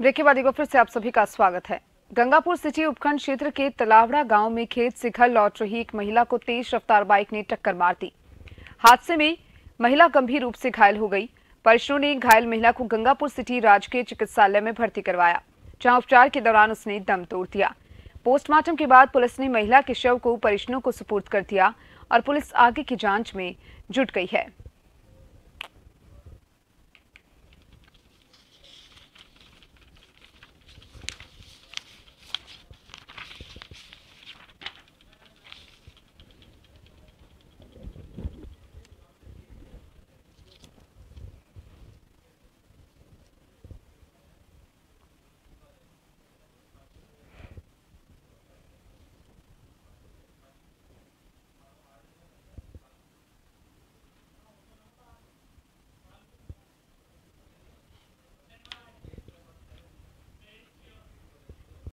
break के बाद एक बार फिर से आप सभी का स्वागत है गंगापुर सिटी उपखंड क्षेत्र के तलावड़ा गांव में खेत से घर लौट रही एक महिला को तेज रफ्तार बाइक ने टक्कर मार दी हादसे में महिला गंभीर रूप से घायल हो गई परिजनों ने घायल महिला को गंगापुर सिटी राजकीय चिकित्सालय में भर्ती करवाया जहां उपचार के दौरान उसने दम तोड़ दिया पोस्टमार्टम के बाद पुलिस ने महिला के शव को परिजनों को सुपुर्द कर दिया और पुलिस आगे की जांच में जुट गई है